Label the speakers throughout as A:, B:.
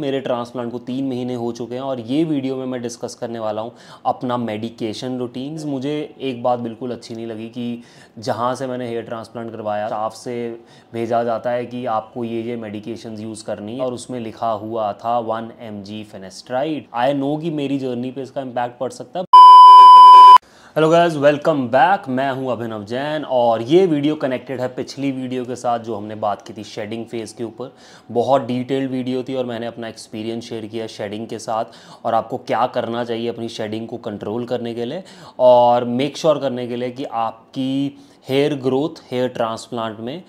A: मेरे ट्रांसप्लांट को तीन महीने हो चुके हैं और ये वीडियो में मैं डिस्कस करने वाला हूँ अपना मेडिकेशन रूटीन्स मुझे एक बात बिल्कुल अच्छी नहीं लगी कि जहाँ से मैंने हेयर ट्रांसप्लांट करवाया स्टाफ से भेजा जाता है कि आपको ये ये मेडिकेशन यूज़ करनी है और उसमें लिखा हुआ था one M G finasteride I know कि मेरी जर्नी पर इसका इम्पैक्ट पड़ सकता है हेलो गाइस वेलकम बैक मैं हूं अभिनव जैन और ये वीडियो कनेक्टेड है पिछली वीडियो के साथ जो हमने बात की थी शेडिंग फेज़ के ऊपर बहुत डिटेल्ड वीडियो थी और मैंने अपना एक्सपीरियंस शेयर किया शेडिंग के साथ और आपको क्या करना चाहिए अपनी शेडिंग को कंट्रोल करने के लिए और मेक श्योर sure करने के लिए कि आपकी हेयर ग्रोथ हेयर ट्रांसप्लांट में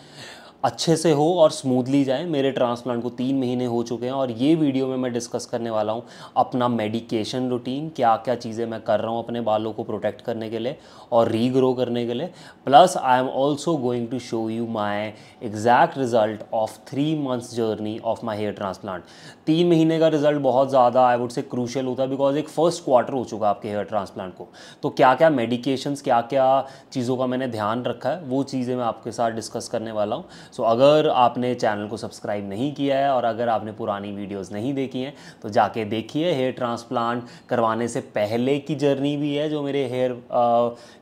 A: अच्छे से हो और स्मूथली जाए मेरे ट्रांसप्लांट को तीन महीने हो चुके हैं और ये वीडियो में मैं डिस्कस करने वाला हूँ अपना मेडिकेशन रूटीन क्या क्या चीज़ें मैं कर रहा हूँ अपने बालों को प्रोटेक्ट करने के लिए और रीग्रो करने के लिए plus I am also going to show you my exact result of three months journey of my hair transplant तीन महीने का रिजल्ट बहुत ज़्यादा आई वुड से क्रूशल होता है बिकॉज एक फर्स्ट क्वार्टर हो चुका है आपके हेयर ट्रांसप्लांट को तो क्या क्या मेडिकेशंस क्या क्या चीज़ों का मैंने ध्यान रखा है वो चीज़ें मैं आपके साथ डिस्कस करने वाला हूँ सो अगर आपने चैनल को सब्सक्राइब नहीं किया है और अगर आपने पुरानी वीडियोस नहीं देखी हैं तो जाके देखिए हेयर ट्रांसप्लांट करवाने से पहले की जर्नी भी है जो मेरे हेयर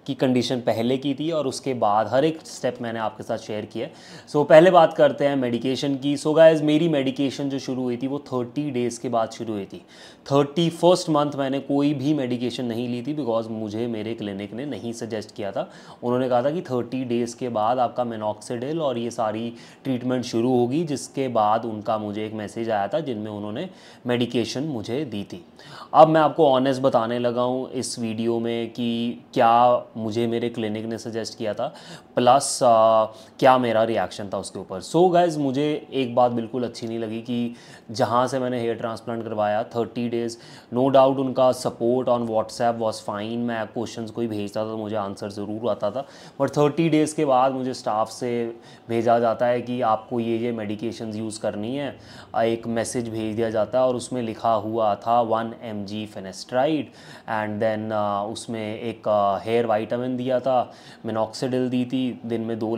A: की कंडीशन पहले की थी और उसके बाद हर एक स्टेप मैंने आपके साथ शेयर किया सो so, पहले बात करते हैं मेडिकेशन की सो so, गायज मेरी मेडिकेशन जो शुरू हुई थी वो थर्टी डेज़ के बाद शुरू हुई थी थर्टी फर्स्ट मंथ मैंने कोई भी मेडिकेशन नहीं ली थी बिकॉज मुझे मेरे क्लिनिक ने नहीं सजेस्ट किया था उन्होंने कहा था कि थर्टी डेज़ के बाद आपका मेनॉक्सीडिल और ये सारी हमारी ट्रीटमेंट शुरू होगी जिसके बाद उनका मुझे एक मैसेज आया था जिनमें उन्होंने मेडिकेशन मुझे दी थी अब मैं आपको ऑनेस्ट बताने लगा हूँ इस वीडियो में कि क्या मुझे मेरे क्लिनिक ने सजेस्ट किया था प्लस आ, क्या मेरा रिएक्शन था उसके ऊपर सो गाइज मुझे एक बात बिल्कुल अच्छी नहीं लगी कि जहाँ से मैंने हेयर ट्रांसप्लांट करवाया थर्टी डेज़ नो डाउट उनका support on WhatsApp was fine मैं क्वेश्चन कोई भेजता था तो मुझे आंसर ज़रूर आता था बट थर्टी डेज़ के बाद मुझे स्टाफ से भेजा जाता है कि आपको ये ये मेडिकेशन यूज़ करनी है एक मैसेज भेज दिया जाता है और उसमें लिखा हुआ था one M G finasteride and then उसमें एक हेयर वाइटामिन दिया था मिनोक्सीडिल दी थी दिन में दो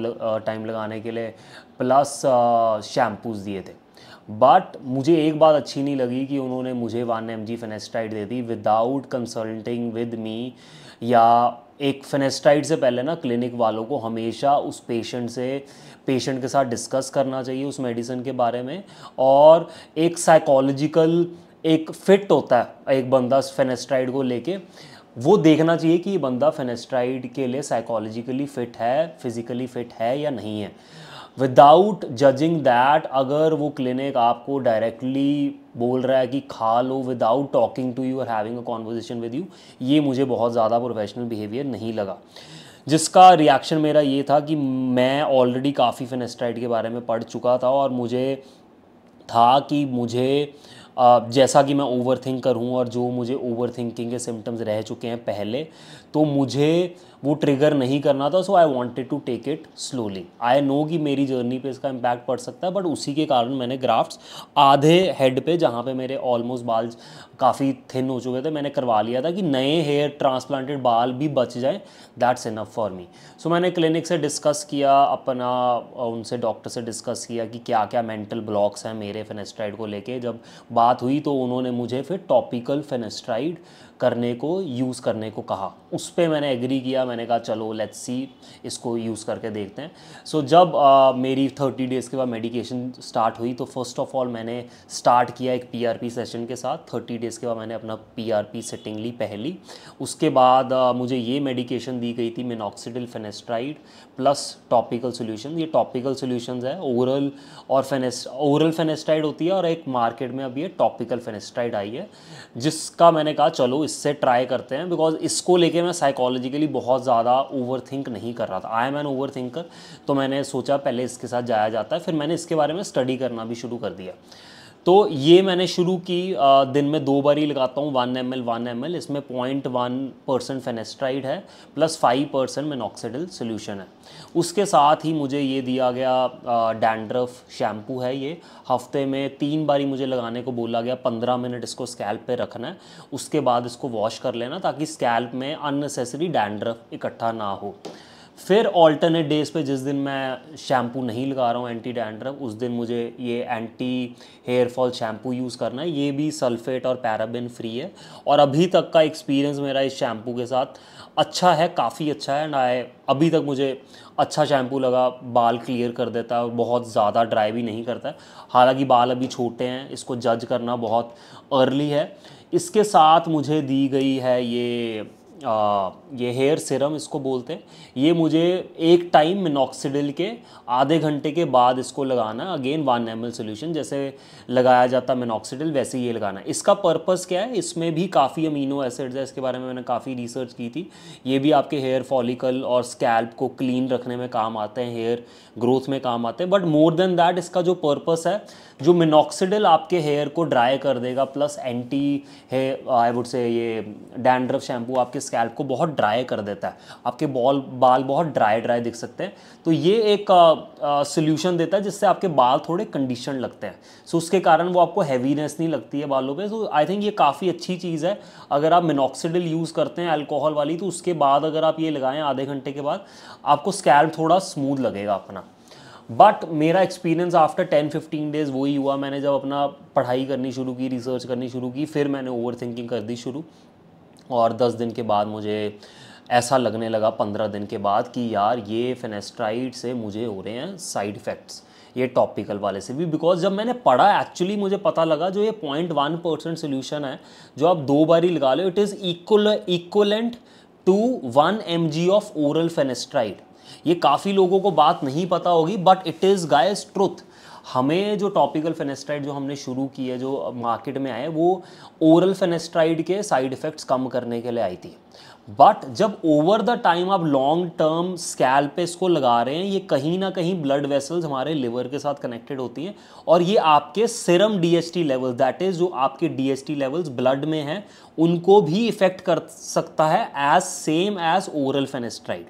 A: टाइम लगाने के लिए प्लस शैम्पूज़ दिए थे बट मुझे एक बात अच्छी नहीं लगी कि उन्होंने मुझे वन एम जी फेनेस्ट्राइड दे दी विदाउट कंसल्टिंग विद मी या एक फेनेस्टाइड से पहले ना क्लिनिक वालों को हमेशा उस पेशेंट से पेशेंट के साथ डिस्कस करना चाहिए उस मेडिसिन के बारे में और एक साइकोलॉजिकल एक फिट होता है एक बंदा फेनेस्ट्राइड को लेके वो देखना चाहिए कि ये बंदा फेनेस्ट्राइड के लिए साइकोलॉजिकली फ़िट है फिज़िकली फ़िट है या नहीं है विदाउट जजिंग दैट अगर वो क्लिनिक आपको डायरेक्टली बोल रहा है कि खा लो विदाउट टॉकिंग टू यू और having a conversation with you ये मुझे बहुत ज़्यादा प्रोफेशनल बिहेवियर नहीं लगा जिसका रिएक्शन मेरा ये था कि मैं ऑलरेडी काफ़ी फेनेस्टाइड के बारे में पढ़ चुका था और मुझे था कि मुझे जैसा कि मैं ओवर थिंक करूँ और जो मुझे ओवर थिंकिंग के सिम्टम्स रह चुके हैं पहले तो मुझे वो ट्रिगर नहीं करना था so I wanted to take it slowly I know कि मेरी जर्नी पे इसका इम्पैक्ट पड़ सकता है बट उसी के कारण मैंने ग्राफ्ट्स आधे हेड पे जहाँ पे मेरे ऑलमोस्ट बाल काफ़ी थिन हो चुके थे मैंने करवा लिया था कि नए हेयर ट्रांसप्लांटेड बाल भी बच जाएँ that's enough for me so मैंने क्लिनिक से डिस्कस किया अपना उनसे डॉक्टर से डिस्कस किया कि क्या क्या मेंटल ब्लॉक्स हैं मेरे फेनेस्ट्राइड को लेके जब बात हुई तो उन्होंने मुझे फिर टॉपिकल फेनेस्ट्राइड करने को यूज़ करने को कहा उस पर मैंने एग्री किया मैंने कहा चलो लेट्स सी इसको यूज़ करके देखते हैं सो so, जब आ, मेरी थर्टी डेज़ के बाद मेडिकेशन स्टार्ट हुई तो फर्स्ट ऑफ ऑल मैंने स्टार्ट किया एक पीआरपी सेशन के साथ थर्टी डेज़ के बाद मैंने अपना पीआरपी सेटिंग ली पहली उसके बाद आ, मुझे ये मेडिकेशन दी गई थी minoxidil finasteride plus topical solution ये टॉपिकल सोल्यूशन है ओरल और फेनेस्ट ओरल फेनेस्ट्राइड होती है और एक मार्केट में अब ये टॉपिकल फेनेस्ट्राइड आई है जिसका मैंने कहा चलो इससे ट्राई करते हैं बिकॉज इसको लेके मैं साइकोलॉजिकली बहुत ज़्यादा ओवर थिंक नहीं कर रहा था I am an over thinker तो मैंने सोचा पहले इसके साथ जाया जाता है फिर मैंने इसके बारे में स्टडी करना भी शुरू कर दिया तो ये मैंने शुरू की दिन में दो बार ही लगाता हूँ one M one ML M एल इसमें पॉइंट वन परसेंट फेनेस्ट्राइड है plus five percent minoxidil solution है उसके साथ ही मुझे ये दिया गया डैंड्रफ शैम्पू है ये हफ्ते में तीन बार ही मुझे लगाने को बोला गया पंद्रह मिनट इसको स्कैल्प पे रखना है उसके बाद इसको वॉश कर लेना ताकि स्कैल्प में अननेसेसरी डैंड्रफ इकट्ठा ना हो फिर ऑल्टरनेट डेज पे जिस दिन मैं शैम्पू नहीं लगा रहा हूँ एंटी डैंड्रम उस दिन मुझे ये anti hair fall shampoo use करना है ये भी सल्फेट और पैराबिन फ्री है और अभी तक का एक्सपीरियंस मेरा इस शैम्पू के साथ अच्छा है काफ़ी अच्छा है एंड आए अभी तक मुझे अच्छा शैम्पू लगा बाल क्लियर कर देता है और बहुत ज़्यादा ड्राई भी नहीं करता हालांकि बाल अभी छोटे हैं इसको जज करना बहुत अर्ली है इसके साथ मुझे दी गई है ये आ, ये हेयर सिरम इसको बोलते हैं ये मुझे एक टाइम मिनोक्सीडिल के आधे घंटे के बाद इसको लगाना अगेन वन एम एल सोल्यूशन जैसे लगाया जाता मिनोक्सीडिल वैसे ये लगाना इसका पर्पस क्या है इसमें भी काफ़ी अमीनो एसिड्स है इसके बारे में मैंने काफ़ी रिसर्च की थी ये भी आपके हेयर फॉलिकल और स्कैल्प को क्लीन रखने में काम आते हैं हेयर ग्रोथ में काम आते हैं बट मोर देन दैट इसका जो पर्पज़ है जो मिनॉक्सिडल आपके हेयर को ड्राई कर देगा प्लस एंटी है आई वुड से ये डैंड्रफ शैम्पू आपके स्कैल्प को बहुत ड्राई कर देता है आपके बॉल बाल बहुत ड्राई ड्राई दिख सकते हैं तो ये एक सोल्यूशन देता है जिससे आपके बाल थोड़े कंडीशन लगते हैं सो so, उसके कारण वो आपको हैवीनेस नहीं लगती है बालों पर सो आई थिंक ये काफ़ी अच्छी चीज़ है अगर आप मिनोक्सीडल यूज़ करते हैं अल्कोहल वाली तो उसके बाद अगर आप ये लगाएं आधे घंटे के बाद आपको स्कैल्प थोड़ा स्मूथ लगेगा अपना बट मेरा experience after ten fifteen days वही हुआ मैंने जब अपना पढ़ाई करनी शुरू की रिसर्च करनी शुरू की फिर मैंने ओवर थिंकिंग कर दी शुरू और दस दिन के बाद मुझे ऐसा लगने लगा पंद्रह दिन के बाद कि यार ये फेनेस्ट्राइड से मुझे हो रहे हैं साइड इफ़ेक्ट्स ये टॉपिकल वाले से भी बिकॉज जब मैंने पढ़ा एक्चुअली मुझे पता लगा जो ये पॉइंट वन परसेंट सोल्यूशन है जो आप दो बार ही लगा लो it is equal equivalent to one M G of oral finasteride ये काफ़ी लोगों को बात नहीं पता होगी but it is guys truth हमें जो टॉपिकल फेनेस्ट्राइड जो हमने शुरू की है जो मार्केट में आए वो ओरल फेनेस्ट्राइड के साइड इफ़ेक्ट्स कम करने के लिए आई थी बट जब ओवर द टाइम आप लॉन्ग टर्म स्कैल पे इसको लगा रहे हैं ये कहीं ना कहीं ब्लड वेसल्स हमारे लिवर के साथ कनेक्टेड होती हैं और ये आपके serum DST level that is जो आपके डीएसटी लेवल्स ब्लड में हैं उनको भी इफेक्ट कर सकता है as same as oral finasteride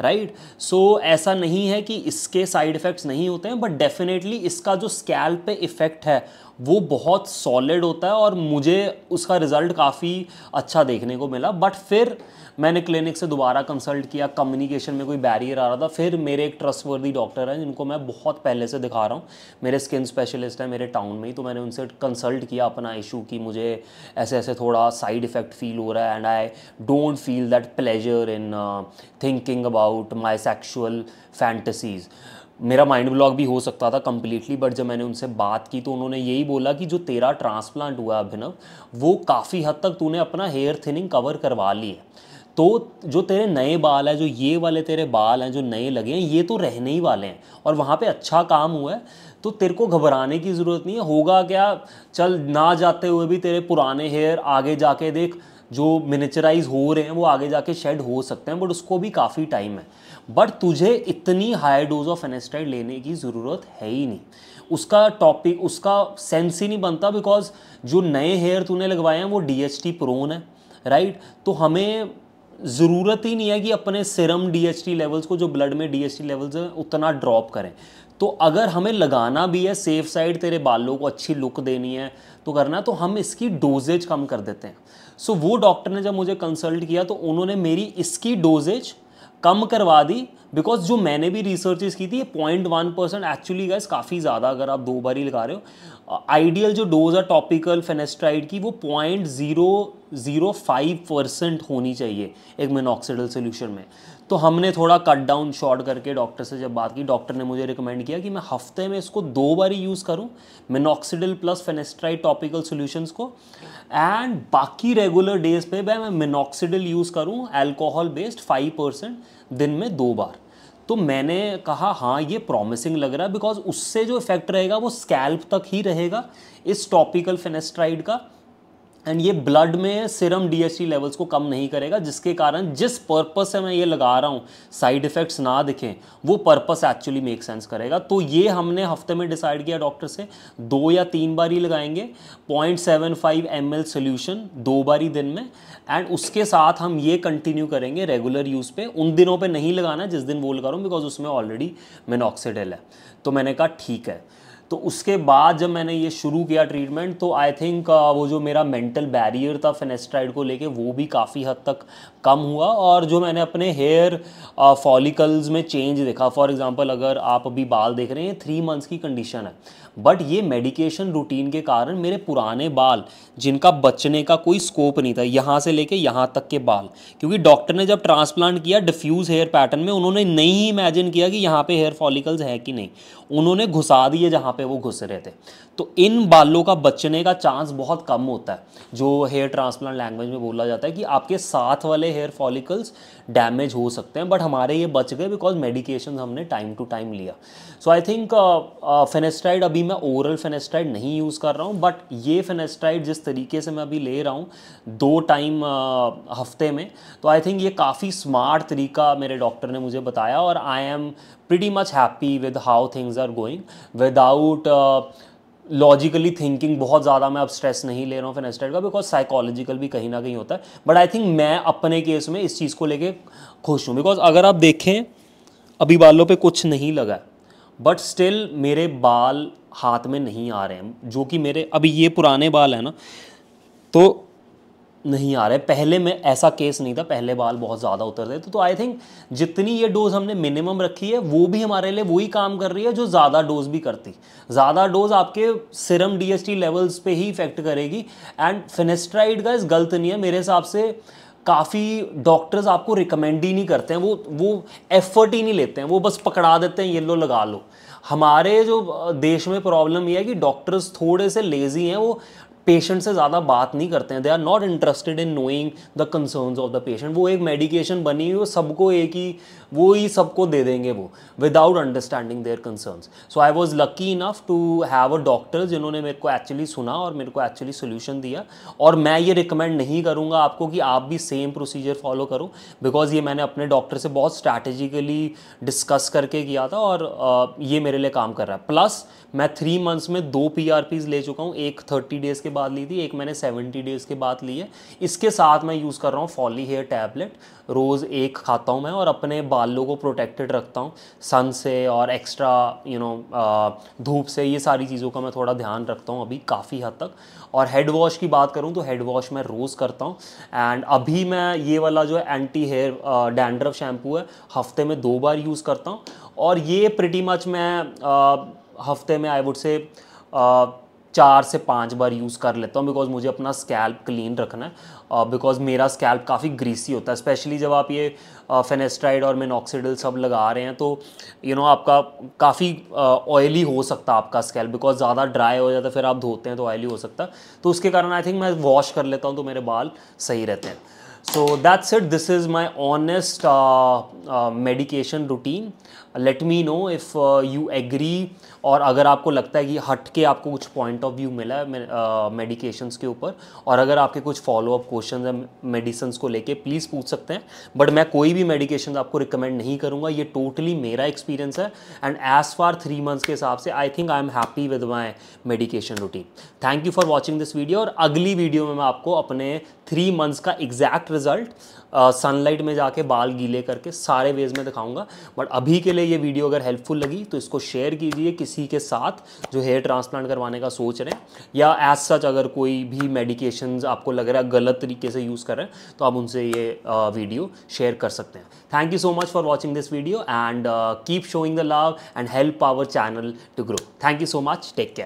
A: right right? So so, ऐसा नहीं है कि इसके साइड इफ़ेक्ट्स नहीं होते हैं बट डेफिनेटली इसका जो स्कैल्प पे इफ़ेक्ट है वो बहुत सॉलिड होता है और मुझे उसका रिज़ल्ट काफ़ी अच्छा देखने को मिला बट फिर मैंने क्लिनिक से दोबारा कंसल्ट किया कम्युनिकेशन में कोई बैरियर आ रहा था फिर मेरे एक ट्रस्टवर्दी डॉक्टर हैं जिनको मैं बहुत पहले से दिखा रहा हूँ मेरे स्किन स्पेशलिस्ट हैं मेरे टाउन में ही तो मैंने उनसे कंसल्ट किया अपना इशू कि मुझे ऐसे ऐसे थोड़ा साइड इफ़ेक्ट फील हो रहा है and I don't feel that pleasure in thinking about my sexual fantasies मेरा माइंड ब्लॉक भी हो सकता था कम्प्लीटली बट जब मैंने उनसे बात की तो उन्होंने यही बोला कि जो तेरा ट्रांसप्लांट हुआ अभिनव वो काफ़ी हद तक तूने अपना हेयर थिनिंग कवर करवा ली है तो जो तेरे नए बाल हैं जो ये वाले तेरे बाल हैं जो नए लगे हैं ये तो रहने ही वाले हैं और वहाँ पे अच्छा काम हुआ है तो तेरे को घबराने की ज़रूरत नहीं है होगा क्या चल ना जाते हुए भी तेरे पुराने हेयर आगे जाके देख जो मिनिचराइज हो रहे हैं वो आगे जाके शेड हो सकते हैं बट उसको भी काफ़ी टाइम है बट तुझे इतनी हाई डोज ऑफ एनेस्टाइड लेने की ज़रूरत है ही नहीं उसका टॉपिक उसका सेंस ही नहीं बनता बिकॉज जो नए हेयर तूने लगवाए हैं वो डी एच टी प्रोन है राइट तो हमें ज़रूरत ही नहीं है कि अपने serum D H T levels को जो ब्लड में डी एच टी लेवल्स हैं उतना ड्रॉप करें तो अगर हमें लगाना भी है सेफ साइड तेरे बालों को अच्छी लुक देनी है तो करना तो हम इसकी डोजेज कम कर देते हैं सो so, वो डॉक्टर ने जब मुझे कंसल्ट किया तो उन्होंने मेरी इसकी डोजेज कम करवा दी बिकॉज जो मैंने भी रिसर्चेस की थी ये point one percent actually guys काफ़ी ज़्यादा अगर आप दो बार ही लगा रहे हो आइडियल जो डोज है टॉपिकल फेनेस्ट्राइड की वो point zero zero five percent होनी चाहिए एक मिनॉक्सीडल सोल्यूशन में तो हमने थोड़ा कट डाउन शॉर्ट करके डॉक्टर से जब बात की डॉक्टर ने मुझे रिकमेंड किया कि मैं हफ्ते में इसको दो बार ही यूज़ करूँ minoxidil plus finasteride topical solutions को एंड बाकी रेगुलर डेज पे मैं मिनोक्सीडिल यूज़ करूँ एल्कोहल बेस्ड फाइव परसेंट दिन में दो बार तो मैंने कहा हाँ ये प्रॉमिसिंग लग रहा है बिकॉज उससे जो इफेक्ट रहेगा वो स्कैल्प तक ही रहेगा इस टॉपिकल फेनेस्ट्राइड का एंड ये ब्लड में सिरम डीएचटी लेवल्स को कम नहीं करेगा जिसके कारण जिस पर्पस से मैं ये लगा रहा हूँ साइड इफेक्ट्स ना दिखें वो पर्पस एक्चुअली मेक सेंस करेगा तो ये हमने हफ्ते में डिसाइड किया डॉक्टर से दो या तीन बार ही लगाएंगे पॉइंट सेवन फाइव एम एल सोल्यूशन दो बार ही दिन में एंड उसके साथ हम ये कंटिन्यू करेंगे रेगुलर यूज़ पे उन दिनों पे नहीं लगाना जिस दिन वो लगा रहा हूँ बिकॉज उसमें ऑलरेडी मेनॉक्सीडल है तो मैंने कहा ठीक है तो उसके बाद जब मैंने ये शुरू किया ट्रीटमेंट तो आई थिंक uh, वो जो मेरा मेंटल बैरियर था फेनेस्ट्राइड को लेके वो भी काफ़ी हद तक कम हुआ और जो मैंने अपने हेयर फॉलिकल्स uh, में चेंज देखा फॉर एग्जांपल अगर आप अभी बाल देख रहे हैं थ्री मंथ्स की कंडीशन है बट ये मेडिकेशन रूटीन के कारण मेरे पुराने बाल जिनका बचने का कोई स्कोप नहीं था यहाँ से लेके यहाँ तक के बाल क्योंकि डॉक्टर ने जब ट्रांसप्लांट किया डिफ्यूज़ हेयर पैटर्न में उन्होंने नहीं इमेजिन किया कि यहाँ पर हेयर फॉलिकल्स है कि नहीं उन्होंने घुसा दिए जहाँ पे वो घुस रहे थे तो इन बालों का बचने का चांस बहुत कम होता है जो हेयर ट्रांसप्लांट लैंग्वेज में बोला जाता है कि आपके साथ वाले हेयर फॉलिकल्स डैमेज हो सकते हैं बट हमारे ये बच गए बिकॉज मेडिकेशन हमने टाइम टू टाइम लिया सो आई थिंक फेनेस्टाइड अभी मैं ओरल फेनेस्टाइड नहीं यूज़ कर रहा हूँ बट ये फेनेस्ट्राइड जिस तरीके से मैं अभी ले रहा हूँ दो टाइम uh, हफ्ते में तो आई थिंक ये काफ़ी स्मार्ट तरीका मेरे डॉक्टर ने मुझे बताया और I am pretty much happy with how things are going without logically thinking बहुत ज़्यादा मैं अब स्ट्रेस नहीं ले रहा हूँ फिनेस्टेड का बिकॉज साइकोलॉजिकल भी कहीं ना कहीं होता है बट आई थिंक मैं अपने केस में इस चीज़ को लेके खुश हूँ बिकॉज अगर आप देखें अभी बालों पे कुछ नहीं लगा बट स्टिल मेरे बाल हाथ में नहीं आ रहे हैं जो कि मेरे अभी ये पुराने बाल हैं ना तो नहीं आ रहे पहले में ऐसा केस नहीं था पहले बाल बहुत ज़्यादा उतर रहे थे तो आई थिंक जितनी ये डोज हमने मिनिमम रखी है वो भी हमारे लिए वही काम कर रही है जो ज़्यादा डोज भी करती ज़्यादा डोज आपके सिरम डीएसटी लेवल्स पे ही इफेक्ट करेगी एंड फिनेस्ट्राइड का इस गलत नहीं है मेरे हिसाब से काफ़ी डॉक्टर्स आपको रिकमेंड ही नहीं करते हैं वो वो एफर्ट ही नहीं लेते हैं वो बस पकड़ा देते हैं येलो लगा लो हमारे जो देश में प्रॉब्लम ये है कि डॉक्टर्स थोड़े से लेज़ी हैं वो पेशेंट से ज़्यादा बात नहीं करते हैं they are not interested in knowing the concerns of the patient वो एक मेडिकेशन बनी हुई वो सबको एक ही वो ही सबको दे देंगे वो without understanding their concerns so I was lucky enough to have a doctor जिन्होंने मेरे को एक्चुअली सुना और मेरे को एक्चुअली सोल्यूशन दिया और मैं ये रिकमेंड नहीं करूँगा आपको कि आप भी सेम प्रोसीजर फॉलो करो बिकॉज ये मैंने अपने डॉक्टर से बहुत स्ट्रैटेजिकली डिस्कस करके किया था और ये मेरे लिए काम कर रहा है प्लस मैं थ्री मंथ्स में दो पी ले चुका हूँ एक थर्टी डेज़ के बाद ली थी एक मैंने सेवेंटी डेज़ के बाद ली है इसके साथ मैं यूज़ कर रहा हूँ फॉली हेयर टैबलेट रोज़ एक खाता हूँ मैं और अपने बालों को प्रोटेक्टेड रखता हूँ सन से और एक्स्ट्रा यू नो धूप से ये सारी चीज़ों का मैं थोड़ा ध्यान रखता हूँ अभी काफ़ी हद तक और हेड वॉश की बात करूँ तो हेड वॉश मैं रोज़ करता हूँ एंड अभी मैं ये वाला जो है एंटी हेयर डैंड्रफ शैम्पू है हफ्ते में दो बार यूज़ करता हूँ और ये प्रिटी मच मैं आ, हफ्ते में आई वुड से चार से पाँच बार यूज़ कर लेता हूँ बिकॉज मुझे अपना स्कैल्प क्लीन रखना है बिकॉज uh, मेरा स्कैल्प काफ़ी ग्रीसी होता है स्पेशली जब आप ये फेनेस्ट्राइड uh, और मेनोक्सीडल सब लगा रहे हैं तो यू you नो know, आपका काफ़ी ऑयली uh, हो सकता है आपका स्कैल्प बिकॉज ज़्यादा ड्राई हो जाता है फिर आप धोते हैं तो ऑयली हो सकता है तो उसके कारण आई थिंक मैं वॉश कर लेता हूँ तो मेरे बाल सही रहते हैं so that's it this is my honest medication routine let me know if you agree और अगर आपको लगता है कि हट के आपको कुछ पॉइंट ऑफ व्यू मिला है uh, के ऊपर और अगर आपके कुछ फॉलो अप क्वेश्चन है मेडिसन को लेके प्लीज़ पूछ सकते हैं बट मैं कोई भी मेडिकेशन आपको रिकमेंड नहीं करूँगा ये टोटली मेरा एक्सपीरियंस है and as far three months के हिसाब से I think I am happy with my medication routine thank you for watching this video और अगली वीडियो में मैं आपको अपने थ्री मंथ्स का एग्जैक्ट रिजल्ट सनलाइट में जाके बाल गीले करके सारे वेज में दिखाऊंगा बट अभी के लिए ये वीडियो अगर हेल्पफुल लगी तो इसको शेयर कीजिए किसी के साथ जो हेयर ट्रांसप्लांट करवाने का सोच रहे हैं या एज सच अगर कोई भी मेडिकेशन आपको लग रहा है गलत तरीके से यूज़ कर रहे हैं तो आप उनसे ये वीडियो शेयर कर सकते हैं thank you so much for watching this video and keep showing the love and help our channel to grow thank you so much take care